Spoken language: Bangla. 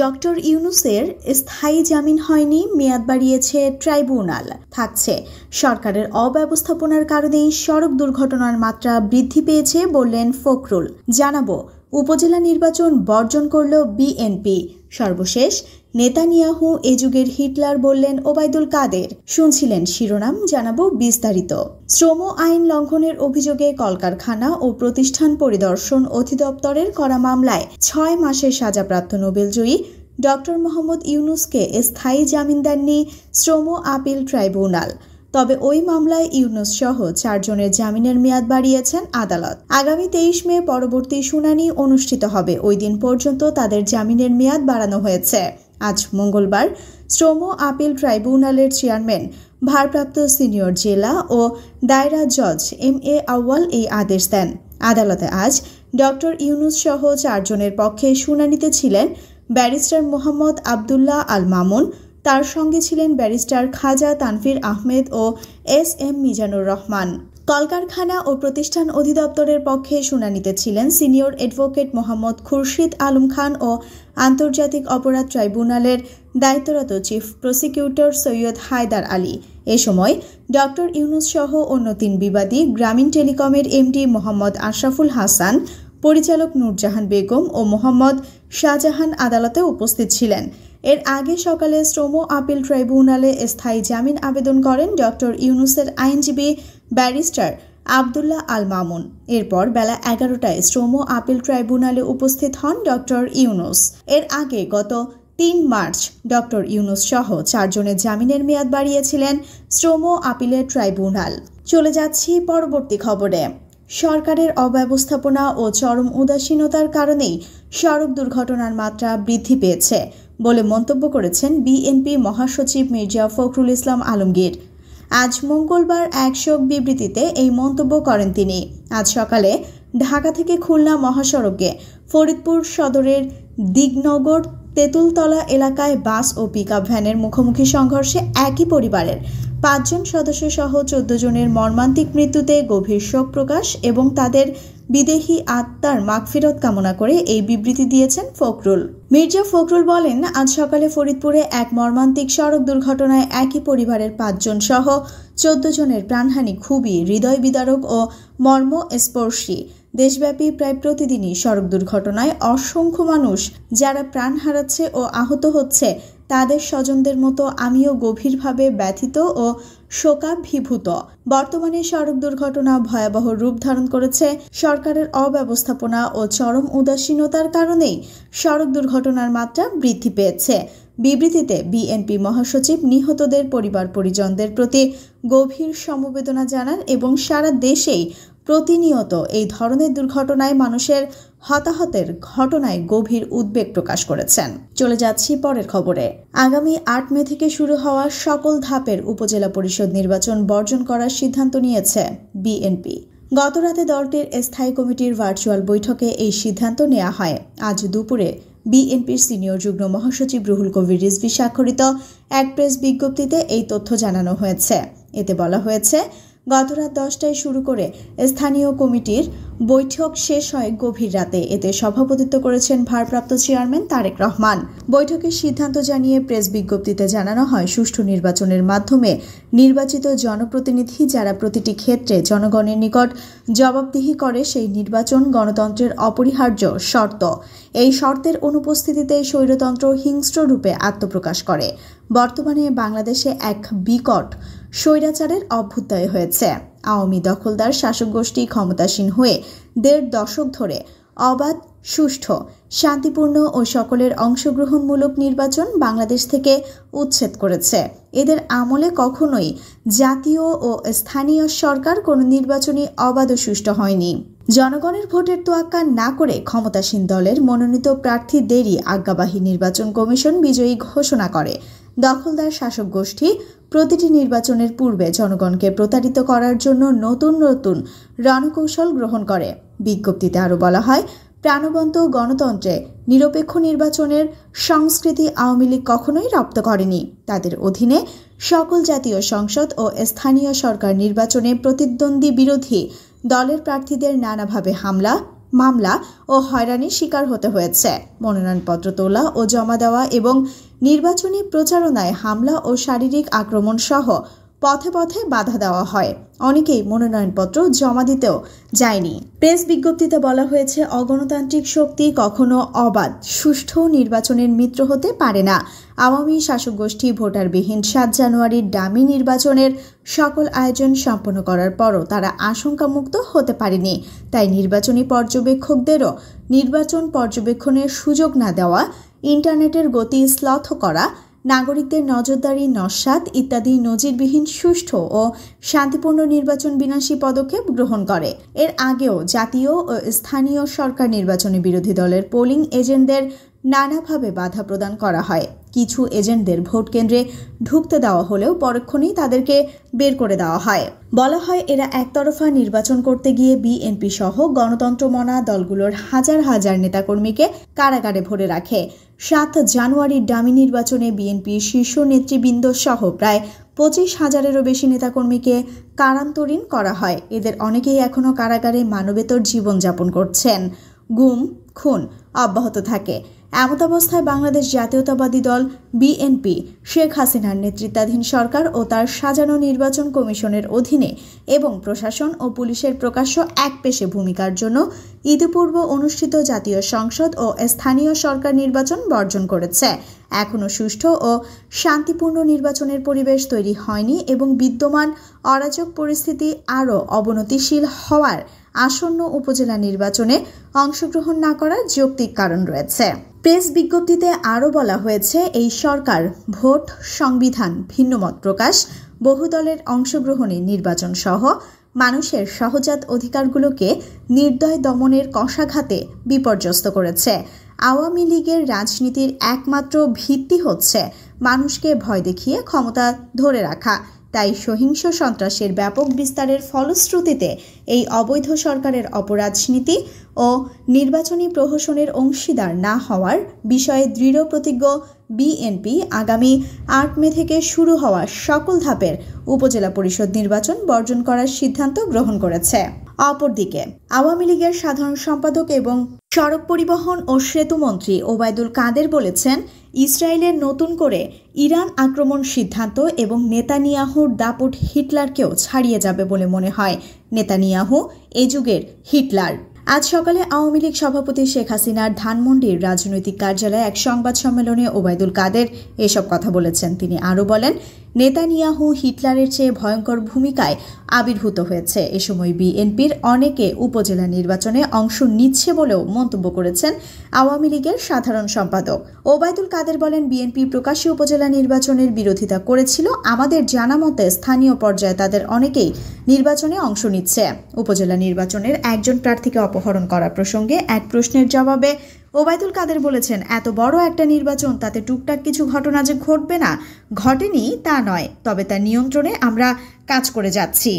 ডক্টর ইউনুসের স্থায়ী জামিন হয়নি মেয়াদ বাড়িয়েছে ট্রাইব্যুনাল থাকছে সরকারের অব্যবস্থাপনার কারণেই সড়ক দুর্ঘটনার মাত্রা বৃদ্ধি পেয়েছে বললেন ফখরুল জানাবো উপজেলা নির্বাচন বর্জন করল বিএনপি সর্বশেষ নেতানিয়াহু এ যুগের হিটলার বললেন ওবায়দুল কাদের শুনছিলেন শিরোনাম জানাবো বিস্তারিত শ্রম আইন লঙ্ঘনের অভিযোগে কলকারখানা ও প্রতিষ্ঠান পরিদর্শন অধিদপ্তরের করা মামলায় ছয় মাসের সাজাপ্রাপ্ত নোবেলজয়ী ডক্টর মোহাম্মদ ইউনুসকে স্থায়ী জামিন দেননি শ্রম আপিল ট্রাইব্যুনাল তবে ওই মামলায় ইউনুস সহ চারজনের জামিনের মেয়াদ বাড়িয়েছেন আদালত আগামী তেইশ মে পরবর্তী শুনানি অনুষ্ঠিত হবে ওই দিন পর্যন্ত তাদের জামিনের মেয়াদ বাড়ানো হয়েছে আজ মঙ্গলবার শ্রম আপিল ট্রাইব্যুনালের চেয়ারম্যান ভারপ্রাপ্ত সিনিয়র জেলা ও দায়রা জজ এম এ আউয়াল এই আদেশ দেন আদালতে আজ ডক্টর ইউনুস সহ চারজনের পক্ষে শুনানিতে ছিলেন ব্যারিস্টার মোহাম্মদ আবদুল্লাহ আল মামুন তার সঙ্গে ছিলেন ব্যারিস্টার খাজা তানফির আহমেদ ও এস এম মিজানুর রহমান কলকারখানা ও প্রতিষ্ঠান অধিদপ্তরের পক্ষে শুনানিতে ছিলেন সিনিয়র অ্যাডভোকেট মোহাম্মদ খুরশিদ আলম খান ও আন্তর্জাতিক অপরাধ ট্রাইব্যুনালের দায়িত্বরত চিফ প্রসিকিউটর সৈয়দ হায়দার আলী এ সময় ডক্টর ইউনুস সহ অন্য তিন বিবাদী গ্রামীণ টেলিকমের এমডি মোহাম্মদ আশরাফুল হাসান পরিচালক নূরজাহান বেগম ও মোহাম্মদ শাহজাহান আদালতে উপস্থিত ছিলেন এর আগে সকালে শ্রম আপিল ট্রাইব্যুনালে স্থায়ী জামিন আবেদন করেন ডক্টর ইউনুসের আইনজীবী ব্যারিস্টার আবদুল্লাহ আল মামুন এরপর বেলা এগারোটায় শ্রম আপিল ট্রাইব্যুনালে উপস্থিত হন ডক্টর ইউনুস এর আগে গত তিন মার্চ ডক্টর ইউনুস সহ চারজনের জামিনের মেয়াদ বাড়িয়েছিলেন শ্রম আপিলের ট্রাইব্যুনাল চলে যাচ্ছি পরবর্তী খবরে সরকারের অব্যবস্থাপনা ও চরম উদাসীনতার কারণেই সড়ক দুর্ঘটনার মাত্রা বৃদ্ধি পেয়েছে বলে মন্তব্য করেছেন বিএনপি মহাসচিব মির্জা ফখরুল ইসলাম আলমগীর আজ মঙ্গলবার এক শোক বিবৃতিতে এই মন্তব্য করেন তিনি আজ সকালে ঢাকা থেকে খুলনা মহাসড়কে ফরিদপুর সদরের দিগনগর তেঁতুলতলা এলাকায় বাস ও পিকআপ ভ্যানের মুখোমুখি সংঘর্ষে একই পরিবারের পাঁচজন সদস্য সহ চোদ্দ জনের মর্মান্তিক মৃত্যুতে গভীর শোক প্রকাশ এবং তাদের বিদেহী আত্মার মাগফিরত কামনা করে এই বিবৃতি দিয়েছেন ফখরুল মির্জা ফখরুল বলেন আজ সকালে ফরিদপুরে এক মর্মান্তিক সড়ক দুর্ঘটনায় একই পরিবারের পাঁচজন সহ চোদ্দ জনের প্রাণহানি খুবই হৃদয় বিদারক ও মর্ম স্পর্শী দেশব্যাপী প্রায় প্রতিদিনই সড়ক দুর্ঘটনায় অসংখ্য মানুষ যারা প্রাণ হারাচ্ছে ও আহত হচ্ছে তাদের স্বজনদের মতো আমিও গভীরভাবে ব্যথিত ও শোকাভিভূত বর্তমানে সড়ক দুর্ঘটনা ভয়াবহ রূপ ধারণ করেছে সরকারের অব্যবস্থাপনা ও চরম উদাসীনতার কারণেই সড়ক দুর্ঘটনার মাত্রা বৃদ্ধি পেয়েছে বিবৃতিতে বিএনপি মহাসচিব নিহতদের পরিবার পরিজনদের প্রতি গভীর সমবেদনা জানান এবং সারা দেশেই প্রতিনিয়ত এই ধরনের দুর্ঘটনায় মানুষের হতাহতের ঘটনায় গভীর উদ্বেগ প্রকাশ করেছেন চলে যাচ্ছি পরের খবরে আগামী আট মে থেকে শুরু হওয়া সকল ধাপের উপজেলা পরিষদ নির্বাচন বর্জন করার সিদ্ধান্ত নিয়েছে বিএনপি গতরাতে দলটির স্থায়ী কমিটির ভার্চুয়াল বৈঠকে এই সিদ্ধান্ত নেওয়া হয় আজ দুপুরে বিএনপির সিনিয়র যুগ্ম মহাসচিব রুহুল কবির রিজভি স্বাক্ষরিত এক প্রেস বিজ্ঞপ্তিতে এই তথ্য জানানো হয়েছে এতে বলা হয়েছে গতরাত দশটায় শুরু করে স্থানীয় কমিটির বৈঠক শেষ হয় গভীর রাতে এতে সভাপতিত্ব করেছেন ভারপ্রাপ্ত চেয়ারম্যান তারেক রহমান বৈঠকের সিদ্ধান্ত জানিয়ে প্রেস বিজ্ঞপ্তিতে জানানো হয় সুষ্ঠু নির্বাচনের মাধ্যমে নির্বাচিত জনপ্রতিনিধি যারা প্রতিটি ক্ষেত্রে জনগণের নিকট জবাবদিহি করে সেই নির্বাচন গণতন্ত্রের অপরিহার্য শর্ত এই শর্তের অনুপস্থিতিতে স্বৈরতন্ত্র হিংস্র রূপে আত্মপ্রকাশ করে বর্তমানে বাংলাদেশে এক বিকট স্বৈরাচারের অভ্যুদয় হয়েছে আওয়ামী দখলদার শাসক গোষ্ঠী ক্ষমতাসীন হয়ে দেড় দশক ধরে অবাধ সুষ্ঠু শান্তিপূর্ণ ও সকলের অংশগ্রহণমূলক নির্বাচন বাংলাদেশ থেকে উচ্ছেদ করেছে এদের আমলে কখনোই জাতীয় ও স্থানীয় সরকার কোনো নির্বাচনী অবাধ সুষ্ঠু হয়নি জনগণের ভোটের তোয়াক্কা না করে ক্ষমতাসীন দলের মনোনীত প্রার্থীদেরই আজ্ঞাবাহী নির্বাচন কমিশন বিজয়ী ঘোষণা করে দখলদার শাসক গোষ্ঠী প্রতিটি নির্বাচনের পূর্বে জনগণকে প্রতারিত করার জন্য নতুন নতুন রণকৌশল গ্রহণ করে বিজ্ঞপ্তিতে আরও বলা হয় প্রাণবন্ত গণতন্ত্রে নিরপেক্ষ নির্বাচনের সংস্কৃতি আওয়ামী লীগ কখনোই রপ্ত করেনি তাদের অধীনে সকল জাতীয় সংসদ ও স্থানীয় সরকার নির্বাচনে প্রতিদ্বন্দ্বী বিরোধী দলের প্রার্থীদের নানাভাবে হামলা মামলা ও হয়রানির শিকার হতে হয়েছে মনোনয়নপত্র তোলা ও জমা দেওয়া এবং নির্বাচনী প্রচারণায় হামলা ও শারীরিক আক্রমণ সহ পথে পথে বাধা দেওয়া হয় অনেকেই মনোনয়নপত্র জমা দিতেও যায়নি প্রেস বিজ্ঞপ্তিতে বলা হয়েছে অগণতান্ত্রিক শক্তি কখনো অবাধ সুষ্ঠু নির্বাচনের মিত্র হতে পারে না আওয়ামী শাসক গোষ্ঠী ভোটারবিহীন সাত জানুয়ারির ডামি নির্বাচনের সকল আয়োজন সম্পন্ন করার পরও তারা আশঙ্কামুক্ত হতে পারেনি তাই নির্বাচনী পর্যবেক্ষকদেরও নির্বাচন পর্যবেক্ষণের সুযোগ না দেওয়া ইন্টারনেটের গতি স্লথ করা নাগরিকদের নজরদারি নস্বাদ ইত্যাদি নজিরবিহীন সুষ্ঠু ও শান্তিপূর্ণ নির্বাচন বিনাশী পদক্ষেপ গ্রহণ করে এর আগেও জাতীয় ও স্থানীয় সরকার নির্বাচনে বিরোধী দলের পোলিং এজেন্টদের নানাভাবে বাধা প্রদান করা হয় কিছু এজেন্টদের ভোট কেন্দ্রে ঢুকতে দেওয়া হলেও পরক্ষণেই তাদেরকে বের করে দেওয়া হয় বলা হয় এরা একতরফা নির্বাচন করতে গিয়ে বিএনপি সহ গণতন্ত্র মনা দলগুলোর হাজার হাজার নেতাকর্মীকে কারাগারে ভরে রাখে সাত জানুয়ারির ডামি নির্বাচনে বিএনপির শীর্ষ নেতৃবৃন্দ সহ প্রায় পঁচিশ হাজারেরও বেশি নেতাকর্মীকে কারান্তরীণ করা হয় এদের অনেকেই এখনও কারাগারে মানবেতর জীবনযাপন করছেন গুম খুন অব্যাহত থাকে এমত অবস্থায় বাংলাদেশ জাতীয়তাবাদী দল বিএনপি শেখ হাসিনার নেতৃত্বাধীন সরকার ও তার সাজানো নির্বাচন কমিশনের অধীনে এবং প্রশাসন ও পুলিশের প্রকাশ্য এক পেশে ভূমিকার জন্য ইতিপূর্ব অনুষ্ঠিত জাতীয় সংসদ ও স্থানীয় সরকার নির্বাচন বর্জন করেছে এখনও সুষ্ঠু ও শান্তিপূর্ণ নির্বাচনের পরিবেশ তৈরি হয়নি এবং বিদ্যমান অরাজক পরিস্থিতি আরও অবনতিশীল হওয়ার আসন্ন উপজেলা নির্বাচনে অংশগ্রহণ না করার যৌক্তিক কারণ রয়েছে প্রেস বিজ্ঞপ্তিতে আরও বলা হয়েছে এই সরকার ভোট সংবিধান ভিন্নমত প্রকাশ বহুদলের অংশগ্রহণে নির্বাচন সহ মানুষের সহজাত অধিকারগুলোকে নির্দয় দমনের কষাঘাতে বিপর্যস্ত করেছে আওয়ামী লীগের রাজনীতির একমাত্র ভিত্তি হচ্ছে মানুষকে ভয় দেখিয়ে ক্ষমতা ধরে রাখা তাই সহিংস সন্ত্রাসের ব্যাপক বিস্তারের ফলশ্রুতিতে এই অবৈধ সরকারের অপরাজনীতি ও নির্বাচনী প্রহসনের অংশীদার না হওয়ার বিষয়ে দৃঢ় প্রতিজ্ঞ বিএনপি আগামী আট মে থেকে শুরু হওয়া সকল ধাপের উপজেলা পরিষদ নির্বাচন বর্জন করার সিদ্ধান্ত গ্রহণ করেছে অপরদিকে আওয়ামী লীগের সাধারণ সম্পাদক এবং সড়ক পরিবহন ও সেতু মন্ত্রী ওবায়দুল কাদের বলেছেন ইসরায়েলের নতুন করে ইরান আক্রমণ সিদ্ধান্ত এবং নেতানিয়াহুর দাপট হিটলারকেও ছাড়িয়ে যাবে বলে মনে হয় নেতানিয়াহু এ যুগের হিটলার আজ সকালে আওয়ামী লীগ সভাপতি শেখ হাসিনার ধানমন্ডির রাজনৈতিক কার্যালয়ে এক সংবাদ সম্মেলনে ওবায়দুল কাদের এসব কথা বলেছেন তিনি আরও বলেন নেতানিয়াহু হিটলারের চেয়ে ভয়ঙ্কর ভূমিকায় আবির্ভূত হয়েছে এ সময় বিএনপির অনেকে উপজেলা নির্বাচনে অংশ নিচ্ছে বলেও মন্তব্য করেছেন আওয়ামী লীগের সাধারণ সম্পাদক ওবায়দুল কাদের বলেন বিএনপি প্রকাশ্যে উপজেলা নির্বাচনের বিরোধিতা করেছিল আমাদের জানা মতে স্থানীয় পর্যায়ে তাদের অনেকেই নির্বাচনে অংশ নিচ্ছে উপজেলা নির্বাচনের একজন প্রার্থীকে অপহরণ করা প্রসঙ্গে এক প্রশ্নের জবাবে ওবায়দুল কাদের বলেছেন এত বড় একটা নির্বাচন তাতে টুকটাক কিছু ঘটনা যে ঘটবে না ঘটেনি তা নয় তবে তার নিয়ন্ত্রণে আমরা কাজ করে যাচ্ছি